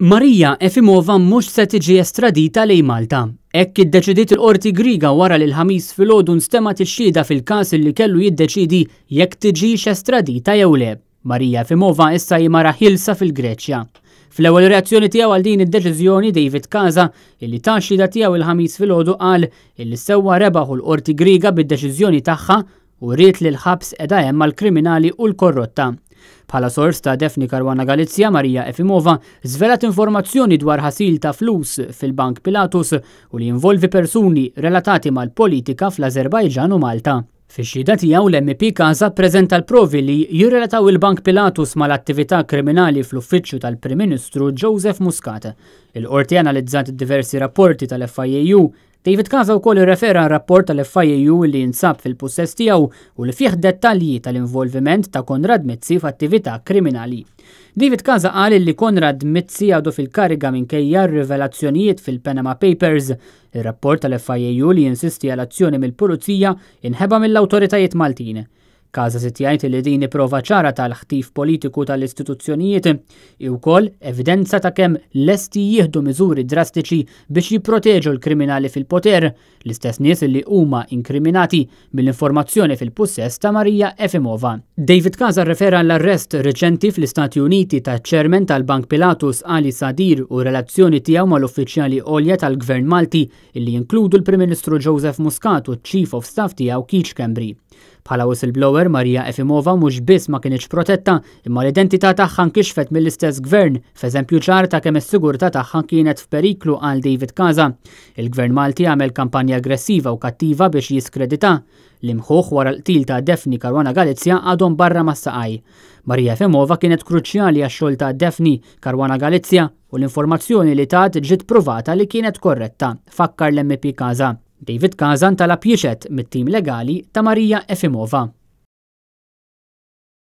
Marija Efimova mhux se tiġi estradita lejn Malta. Ekk iddeċidiet il-qorti Griga wara li l-ħamis filgħodu nstemat il-xhieda fil-każ li kellu jiddeċidi jekk tiġix estradita jew le. Marija Efimova issa jimara ħilsa fil-Greċja. Fl-ewwel reazzjoni tiegħu għal din id-deċiżjoni David Kaza, illi ta' xhieda tiegħu il-ħamis filgħodu qal illi sewwa rebaħu l-qorti Griga bid-deċiżjoni tagħha u rrit li l-ħabs qiegħda hemm mal-kriminali u l-korrotta. Bħala sors ta' Defni Karwana Galizja Marija Efimova zvelat informazzjoni dwar ħasil ta' flus fil-Bank Pilatus u li involvi persuni relatati mal-politika fl-Azerbajġan u Malta. Fix-xhieda tiegħu l-MP Kaza ppreżenta l-provi li jirrelataw il-Bank Pilatus mal-attività kriminali fl-uffiċċju tal-Prim Ministru Joseph Muscat. Il-qorti analizzat diversi rapporti tal-FIAU David Kaza u koll referra rapport tal-FIU li jinsab fil-possess tijaw u li fieħ dettalji tal-involviment ta' Konrad Mizzi f'attività kriminali. David Kaza qal li Konrad Mizzi għadu fil-kariga minkejja rivelazzjonijiet fil-Panama Papers. Il-rapport tal-FIU li jinsisti għal azzjoni mill-Pulizija inħeba mill-autoritajiet Maltin. Kaza sitjajt li din prova ċara tal-ħtif politiku tal-istituzzjonijiet i wkoll evidenza ta' kemm lesti jieħdu miżuri drastiċi biex jipproteġu l-kriminali fil-poter, l-istess nies li huma inkriminati mill-informazzjoni fil-pussess ta' Marija Efimova. David Kaza refera l-arrest reċenti fl-Istati Uniti ta' ċermen tal-Bank Pilatus Ali Sadir u relazzjoni tiegħu mal-uffiċjali olja tal-Gvern Malti illi jinkludu l-Prim Ministru Joseph Muscat u Chief of Staff tiegħu Kiċ Kembri. Bħala whistleblower Marija Efimova mhux biss ma kienx protetta imma l-identità tagħha nkixfet mill-istess gvern, f'eżempju ċar ta' kemm is-sigurtà tagħha kienet f'periklu għal David Kaza. Il-Gvern Malti għamel kampanja aggressiva u kattiva biex jiskredita l-imħuħ wara l-qtil ta' Defni Karwana Galizja għadhom barra ma' saqaj. Marija Femova kienet kruċjali għax-xogħol ta' Defni Karwana Galizja u l-informazzjoni li tat ġiet provata li kienet korretta, fakkar l-MP Kaza. David Kazan talab jixet mit-tim legali ta' Marija Efimova.